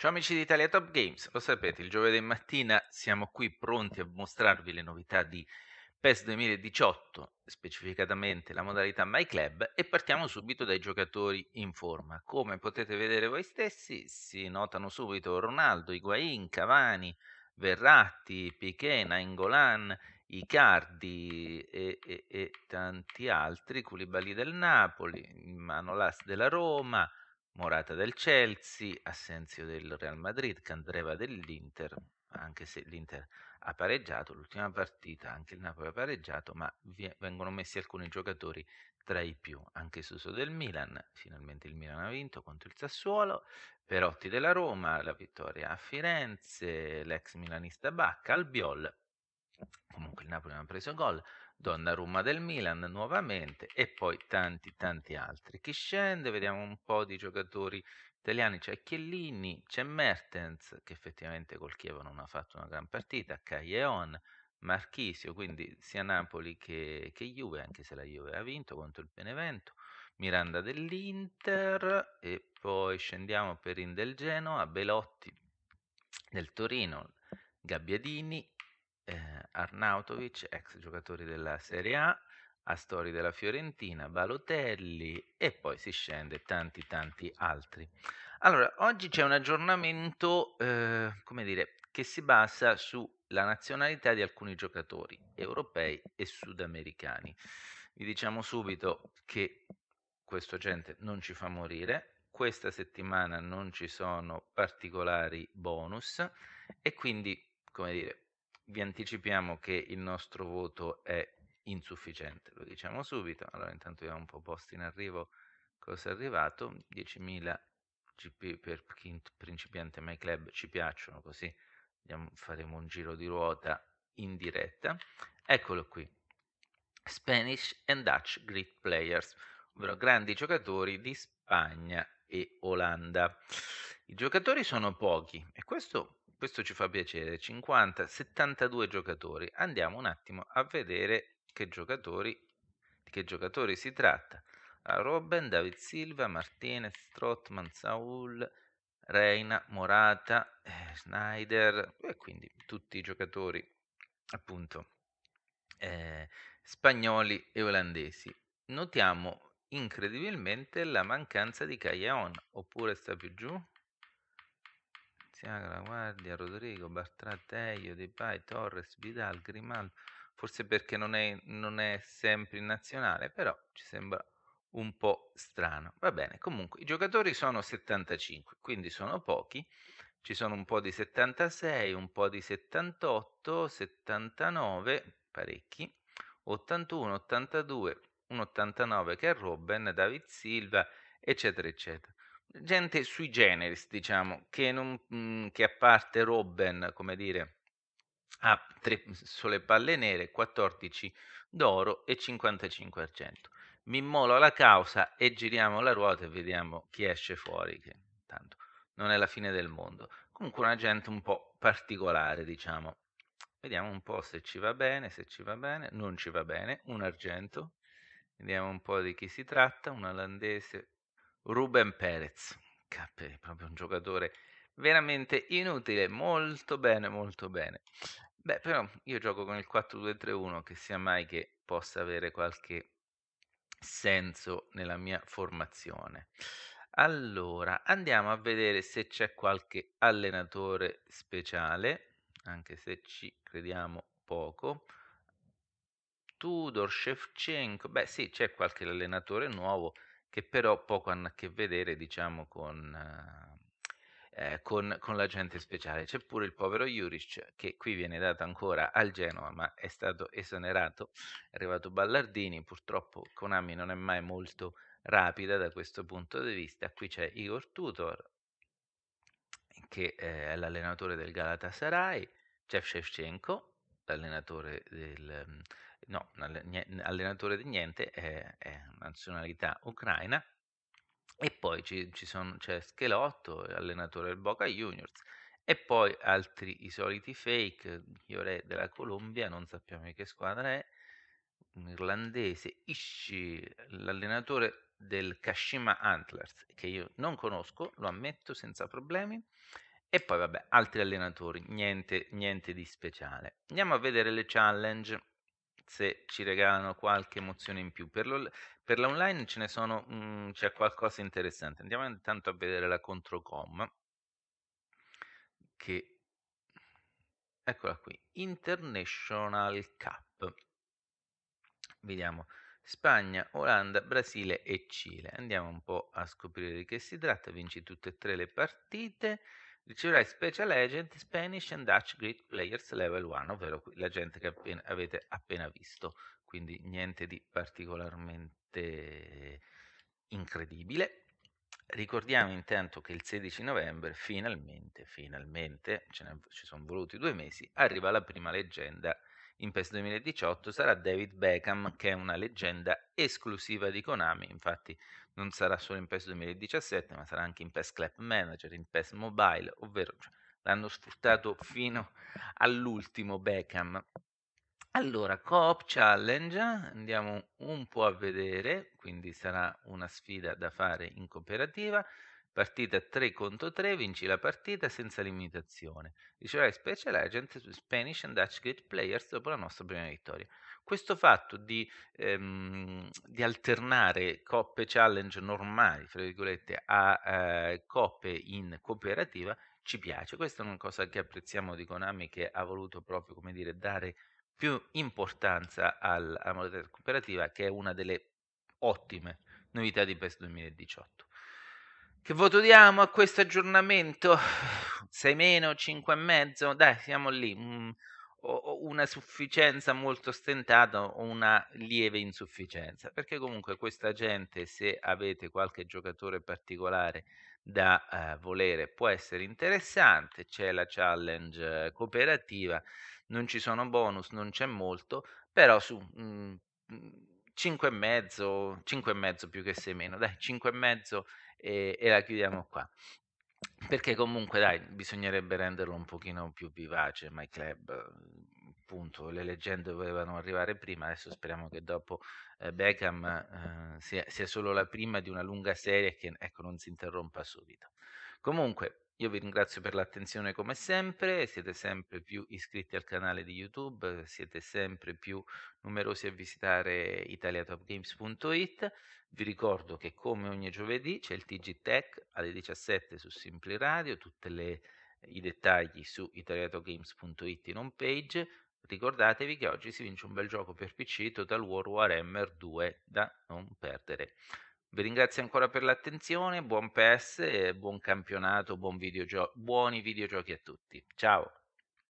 Ciao amici di Italia Top Games, lo sapete, il giovedì mattina siamo qui pronti a mostrarvi le novità di PES 2018, specificatamente la modalità My Club, e partiamo subito dai giocatori in forma. Come potete vedere voi stessi, si notano subito Ronaldo, Higuain, Cavani, Verratti, Pichena, Ingolan, Icardi e, e, e tanti altri, Culibali del Napoli, Manolas della Roma, Morata del Chelsea, Assenzio del Real Madrid, Candreva dell'Inter, anche se l'Inter ha pareggiato, l'ultima partita anche il Napoli ha pareggiato, ma vengono messi alcuni giocatori tra i più, anche Suso del Milan, finalmente il Milan ha vinto contro il Sassuolo, Perotti della Roma, la vittoria a Firenze, l'ex milanista Bacca, Albiol, comunque il Napoli non ha preso gol, Donnarumma del Milan nuovamente e poi tanti tanti altri. Chi scende? Vediamo un po' di giocatori italiani, c'è Chiellini, c'è Mertens che effettivamente col Chievo non ha fatto una gran partita, Caglion, Marchisio, quindi sia Napoli che, che Juve, anche se la Juve ha vinto contro il Benevento, Miranda dell'Inter e poi scendiamo per Indelgeno a Belotti del Torino, Gabbiadini, eh, Arnautovic, ex giocatori della Serie A, Astori della Fiorentina, Balotelli e poi si scende tanti tanti altri. Allora, oggi c'è un aggiornamento, eh, come dire, che si basa sulla nazionalità di alcuni giocatori europei e sudamericani. Vi diciamo subito che questo gente non ci fa morire, questa settimana non ci sono particolari bonus e quindi, come dire, vi anticipiamo che il nostro voto è insufficiente, lo diciamo subito. Allora intanto vediamo un po' posti in arrivo, cosa è arrivato. 10.000 GP per principiante MyClub ci piacciono, così faremo un giro di ruota in diretta. Eccolo qui. Spanish and Dutch Great Players, ovvero grandi giocatori di Spagna e Olanda. I giocatori sono pochi e questo questo ci fa piacere, 50, 72 giocatori. Andiamo un attimo a vedere che giocatori, di che giocatori si tratta. Ah, Robben, David Silva, Martinez, Trotman, Saul, Reina, Morata, eh, Schneider e quindi tutti i giocatori appunto eh, spagnoli e olandesi. Notiamo incredibilmente la mancanza di Caglion, oppure sta più giù, Marziaga, La Guardia, Rodrigo, Bartrat, Teio, Pai, Torres, Vidal, Grimaldo, forse perché non è, non è sempre in nazionale, però ci sembra un po' strano. Va bene, comunque i giocatori sono 75, quindi sono pochi. Ci sono un po' di 76, un po' di 78, 79, parecchi, 81, 82, un 89 che è Robben, David Silva, eccetera, eccetera gente sui generis, diciamo, che, non, mhmm, che a parte Robben, come dire, ha tre mhmm, sole palle nere, 14 d'oro e 55 argento. Mi immolo alla causa e giriamo la ruota e vediamo chi esce fuori, che tanto non è la fine del mondo. Comunque una gente un po' particolare, diciamo. Vediamo un po' se ci va bene, se ci va bene, non ci va bene, un argento. Vediamo un po' di chi si tratta, un olandese, Ruben Perez, capì, proprio un giocatore veramente inutile, molto bene, molto bene. Beh, però io gioco con il 4-2-3-1 che sia mai che possa avere qualche senso nella mia formazione. Allora, andiamo a vedere se c'è qualche allenatore speciale, anche se ci crediamo poco. Tudor, Shevchenko, beh sì, c'è qualche allenatore nuovo, che però poco hanno a che vedere, diciamo, con, eh, eh con, con la speciale. C'è pure il povero Juric, che qui viene dato ancora al Genoa, ma è stato esonerato. È arrivato Ballardini, purtroppo Konami non è mai molto rapida da questo punto di vista. Qui c'è Igor Tutor, che eh, è l'allenatore del Galatasaray, c'è Shevchenko, l'allenatore del no, allenatore di niente, è, è nazionalità ucraina. E poi ci, ci sono, c'è Schelotto, allenatore del Boca Juniors, e poi altri, i soliti fake, Iore della Colombia, non sappiamo che squadra è, un irlandese, Ishi, l'allenatore del Kashima Antlers, che io non conosco, lo ammetto senza problemi, e poi vabbè, altri allenatori, niente, niente di speciale. Andiamo a vedere le challenge se ci regalano qualche emozione in più. Per, l'on- per l'online ce ne sono, mm, c'è qualcosa di interessante. Andiamo intanto a vedere la controcom, che eccola qui, International Cup. Vediamo. Spagna, Olanda, Brasile e Cile. Andiamo un po' a scoprire di che si tratta. Vinci tutte e tre le partite riceverai Special Agent Spanish and Dutch Great Players Level 1, ovvero la gente che appena, avete appena visto, quindi niente di particolarmente incredibile. Ricordiamo intanto che il 16 novembre finalmente, finalmente, ne, ci sono voluti due mesi, arriva la prima leggenda in PES 2018 sarà David Beckham, che è una leggenda esclusiva di Konami, infatti non sarà solo in PES 2017, ma sarà anche in PES Club Manager, in PES Mobile, ovvero cioè, l'hanno sfruttato fino all'ultimo Beckham. Allora, Coop Challenge, andiamo un po' a vedere, quindi sarà una sfida da fare in cooperativa. Partita 3 contro 3, vinci la partita senza limitazione. Riceverai special agent su Spanish and Dutch Great Players dopo la nostra prima vittoria. Questo fatto di, ehm, di alternare coppe challenge normali, fra virgolette, a eh, coppe in cooperativa ci piace. Questa è una cosa che apprezziamo di Konami che ha voluto proprio, come dire, dare più importanza alla modalità cooperativa che è una delle ottime novità di PES 2018. Che voto diamo a questo aggiornamento? 6 meno, 5 e mezzo? Dai, siamo lì. Mm, una sufficienza molto stentata o una lieve insufficienza. Perché comunque questa gente, se avete qualche giocatore particolare da eh, volere, può essere interessante. C'è la challenge cooperativa, non ci sono bonus, non c'è molto, però su... Mm, mm 5 5 e mezzo, e mezzo più che 6 meno, dai 5 e, mezzo e la chiudiamo qua perché comunque dai bisognerebbe renderlo un pochino più vivace My Club appunto mhmm, le leggende volevano arrivare prima adesso speriamo che dopo eh, Beckham eh, sia, sia, solo la prima di una lunga serie che ecco non si interrompa subito comunque io vi ringrazio per l'attenzione come sempre, siete sempre più iscritti al canale di YouTube, siete sempre più numerosi a visitare italiatopgames.it. Vi ricordo che come ogni giovedì c'è il TG Tech alle 17 su Simpli Radio, tutti i dettagli su italiatogames.it in home page. Ricordatevi che oggi si vince un bel gioco per PC Total War Warhammer 2 da non perdere. Vi ringrazio ancora per l'attenzione, buon PS, buon campionato, buon videogio- buoni videogiochi a tutti. Ciao!